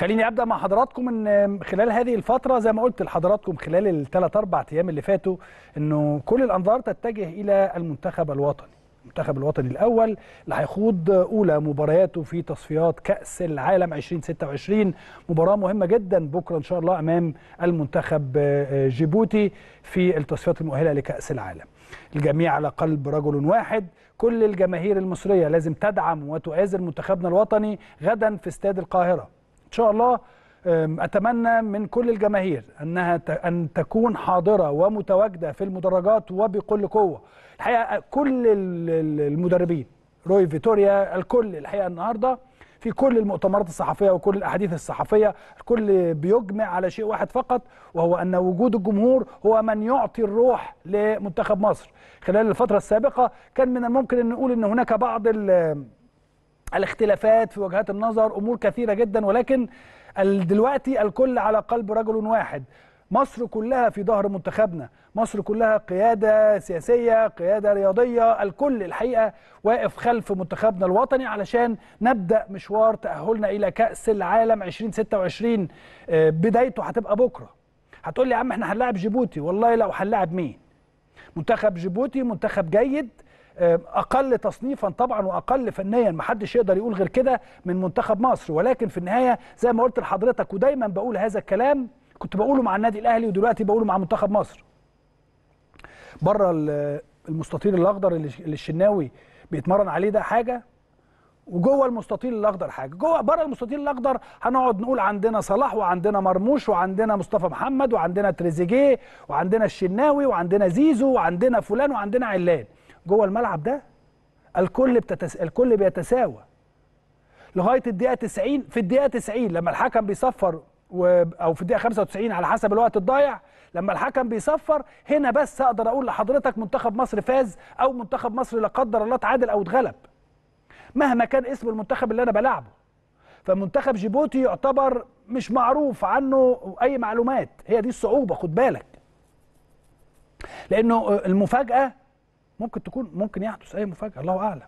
خليني ابدا مع حضراتكم ان خلال هذه الفتره زي ما قلت لحضراتكم خلال الثلاث اربع ايام اللي فاتوا انه كل الانظار تتجه الى المنتخب الوطني المنتخب الوطني الاول اللي هيخوض اولى مبارياته في تصفيات كاس العالم 2026 مباراه مهمه جدا بكره ان شاء الله امام المنتخب جيبوتي في التصفيات المؤهله لكاس العالم الجميع على قلب رجل واحد كل الجماهير المصريه لازم تدعم وتؤازر منتخبنا الوطني غدا في استاد القاهره ان شاء الله اتمنى من كل الجماهير انها ان تكون حاضره ومتواجده في المدرجات وبكل قوه الحقيقه آه، كل المدربين روي فيتوريا الكل الحقيقه النهارده في كل المؤتمرات الصحفيه وكل الاحاديث الصحفيه الكل بيجمع على شيء واحد فقط وهو ان وجود الجمهور هو من يعطي الروح لمنتخب مصر خلال الفتره السابقه كان من الممكن ان نقول ان هناك بعض الاختلافات في وجهات النظر امور كثيره جدا ولكن دلوقتي الكل على قلب رجل واحد مصر كلها في ظهر منتخبنا مصر كلها قيادة سياسية قيادة رياضية الكل الحقيقة واقف خلف منتخبنا الوطني علشان نبدأ مشوار تأهلنا إلى كأس العالم 2026 آه، بدايته هتبقى بكرة هتقول لي يا عم احنا هنلاعب جيبوتي والله لو هنلاعب مين منتخب جيبوتي منتخب جيد اقل تصنيفا طبعا واقل فنيا ما حدش يقدر يقول غير كده من منتخب مصر ولكن في النهايه زي ما قلت لحضرتك ودايما بقول هذا الكلام كنت بقوله مع النادي الاهلي ودلوقتي بقوله مع منتخب مصر بره المستطيل الاخضر اللي الشناوي بيتمرن عليه ده حاجه وجوه المستطيل الاخضر حاجه جوه بره المستطيل الاخضر هنقعد نقول عندنا صلاح وعندنا مرموش وعندنا مصطفى محمد وعندنا تريزيجيه وعندنا الشناوي وعندنا زيزو وعندنا فلان وعندنا علان جوه الملعب ده الكل بتتس... الكل بيتساوى لغايه الدقيقه 90 في الدقيقه 90 لما الحكم بيصفر و... او في الدقيقه 95 على حسب الوقت الضايع لما الحكم بيصفر هنا بس اقدر اقول لحضرتك منتخب مصر فاز او منتخب مصر لا قدر الله اتعادل او اتغلب مهما كان اسم المنتخب اللي انا بلعبه فمنتخب جيبوتي يعتبر مش معروف عنه اي معلومات هي دي الصعوبه خد بالك لانه المفاجاه ممكن تكون ممكن يحدث اي مفاجاه الله اعلم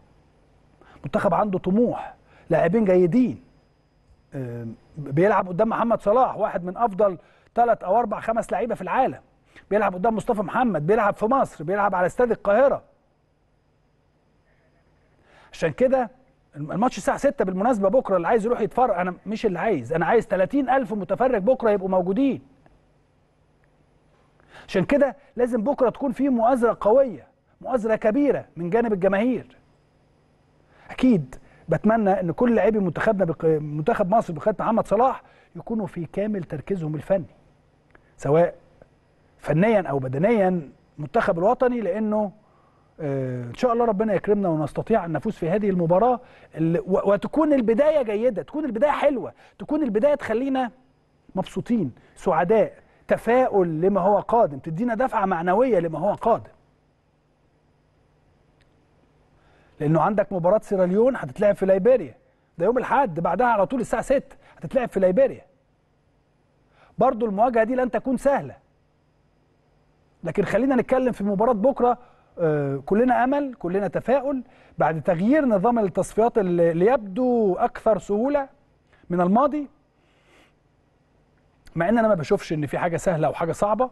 منتخب عنده طموح لاعبين جيدين بيلعب قدام محمد صلاح واحد من افضل ثلاث او اربع خمس لعيبه في العالم بيلعب قدام مصطفى محمد بيلعب في مصر بيلعب على استاد القاهره عشان كده الماتش الساعه 6 بالمناسبه بكره اللي عايز يروح يتفرج انا مش اللي عايز انا عايز 30000 متفرج بكره يبقوا موجودين عشان كده لازم بكره تكون في مؤازره قويه مؤازره كبيره من جانب الجماهير اكيد بتمنى ان كل لاعبي منتخبنا بق... منتخب مصر بقياده محمد صلاح يكونوا في كامل تركيزهم الفني سواء فنيا او بدنيا المنتخب الوطني لانه آه، ان شاء الله ربنا يكرمنا ونستطيع ان نفوز في هذه المباراه وتكون البدايه جيده تكون البدايه حلوه تكون البدايه تخلينا مبسوطين سعداء تفاؤل لما هو قادم تدينا دفعه معنويه لما هو قادم لانه عندك مباراه سيراليون هتتلعب في ليبيريا ده يوم الاحد بعدها على طول الساعه 6 هتتلعب في ليبيريا برضو المواجهه دي لن تكون سهله لكن خلينا نتكلم في مباراه بكره آه، كلنا امل كلنا تفاؤل بعد تغيير نظام التصفيات اللي يبدو اكثر سهوله من الماضي مع ان انا ما بشوفش ان في حاجه سهله او حاجه صعبه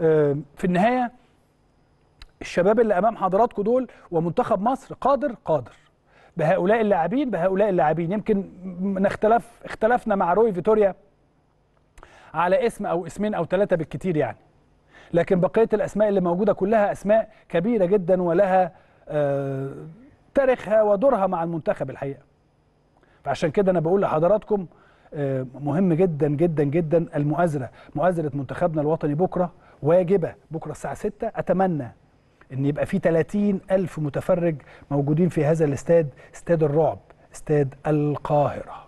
آه، في النهايه الشباب اللي امام حضراتكم دول ومنتخب مصر قادر قادر بهؤلاء اللاعبين بهؤلاء اللاعبين يمكن نختلف اختلفنا مع روي فيتوريا على اسم او اسمين او ثلاثه بالكتير يعني لكن بقيه الاسماء اللي موجوده كلها اسماء كبيره جدا ولها آه تاريخها ودورها مع المنتخب الحقيقه فعشان كده انا بقول لحضراتكم آه مهم جدا جدا جدا المؤازره مؤازره منتخبنا الوطني بكره واجبه بكره الساعه 6 اتمنى ان يبقى في 30 ألف متفرج موجودين في هذا الاستاد استاد الرعب استاد القاهره